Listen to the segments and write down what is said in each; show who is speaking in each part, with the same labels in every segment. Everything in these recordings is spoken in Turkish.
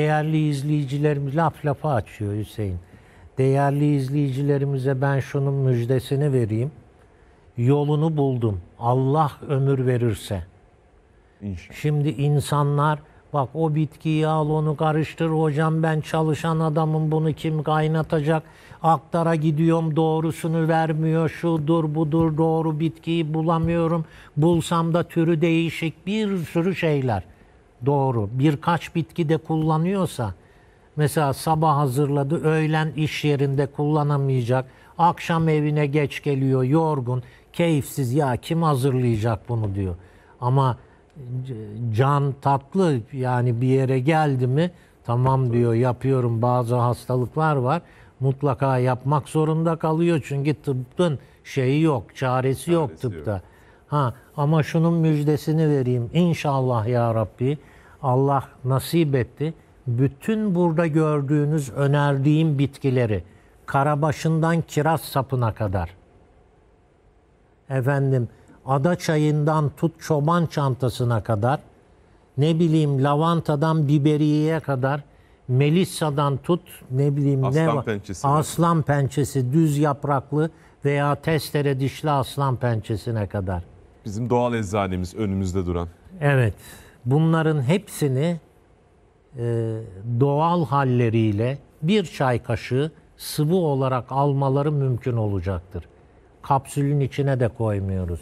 Speaker 1: Değerli izleyicilerimiz laf lafa açıyor Hüseyin. Değerli izleyicilerimize ben şunun müjdesini vereyim. Yolunu buldum. Allah ömür verirse. İnşallah. Şimdi insanlar bak o bitkiyi al onu karıştır hocam ben çalışan adamım bunu kim kaynatacak aktara gidiyorum doğrusunu vermiyor şu şudur budur doğru bitkiyi bulamıyorum bulsam da türü değişik bir sürü şeyler doğru. Birkaç bitki de kullanıyorsa mesela sabah hazırladı, öğlen iş yerinde kullanamayacak, akşam evine geç geliyor, yorgun, keyifsiz ya kim hazırlayacak bunu diyor. Ama can tatlı yani bir yere geldi mi tamam diyor yapıyorum bazı hastalıklar var mutlaka yapmak zorunda kalıyor çünkü tıbbın şeyi yok çaresi, çaresi yok tıpta. Yok. Ha ama şunun müjdesini vereyim inşallah ya Rabbi Allah nasip etti. Bütün burada gördüğünüz önerdiğim bitkileri karabaşından kiraz sapına kadar efendim ada çayından tut çoban çantasına kadar ne bileyim lavantadan biberiye kadar melissadan tut ne bileyim aslan ne pençesine. aslan pençesi düz yapraklı veya testere dişli aslan pençesine kadar. Bizim doğal eczanemiz önümüzde duran. Evet bunların hepsini e, doğal halleriyle bir çay kaşığı sıvı olarak almaları mümkün olacaktır. Kapsülün içine de koymuyoruz.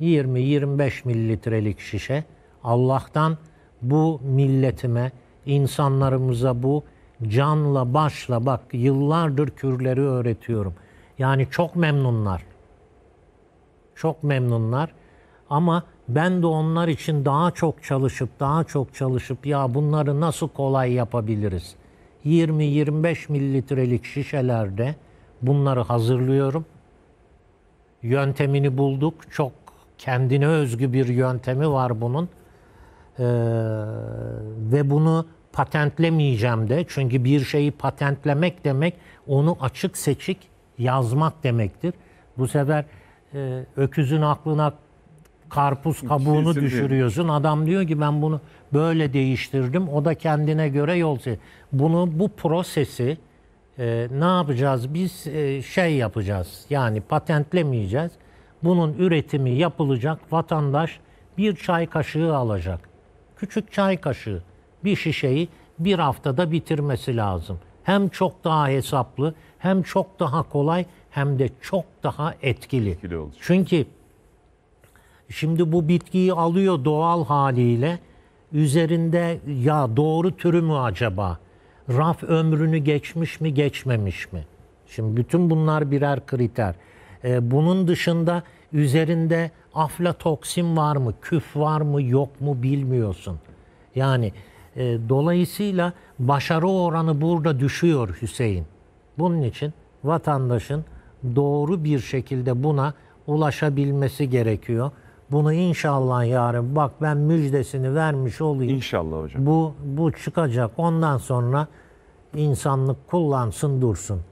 Speaker 1: 20-25 mililitrelik şişe Allah'tan bu milletime, insanlarımıza bu canla başla bak yıllardır kürleri öğretiyorum. Yani çok memnunlar. Çok memnunlar. Ama ben de onlar için daha çok çalışıp daha çok çalışıp ya bunları nasıl kolay yapabiliriz? 20-25 mililitrelik şişelerde bunları hazırlıyorum. Yöntemini bulduk. Çok kendine özgü bir yöntemi var bunun. Ee, ve bunu patentlemeyeceğim de. Çünkü bir şeyi patentlemek demek onu açık seçik yazmak demektir. Bu sefer e, öküzün aklına karpuz kabuğunu düşürüyorsun. Adam diyor ki ben bunu böyle değiştirdim. O da kendine göre yol seçiyor. Bunu bu prosesi e, ne yapacağız? Biz e, şey yapacağız. Yani patentlemeyeceğiz. Bunun üretimi yapılacak. Vatandaş bir çay kaşığı alacak. Küçük çay kaşığı. Bir şişeyi bir haftada bitirmesi lazım. Hem çok daha hesaplı, hem çok daha kolay, hem de çok daha etkili. etkili Çünkü Şimdi bu bitkiyi alıyor doğal haliyle. Üzerinde ya doğru türü mü acaba? Raf ömrünü geçmiş mi geçmemiş mi? Şimdi bütün bunlar birer kriter. Ee, bunun dışında üzerinde aflatoksin var mı, küf var mı, yok mu bilmiyorsun. Yani e, dolayısıyla başarı oranı burada düşüyor Hüseyin. Bunun için vatandaşın doğru bir şekilde buna ulaşabilmesi gerekiyor. Bunu inşallah yarın bak ben müjdesini vermiş olayım. İnşallah hocam. Bu bu çıkacak. Ondan sonra insanlık kullansın dursun.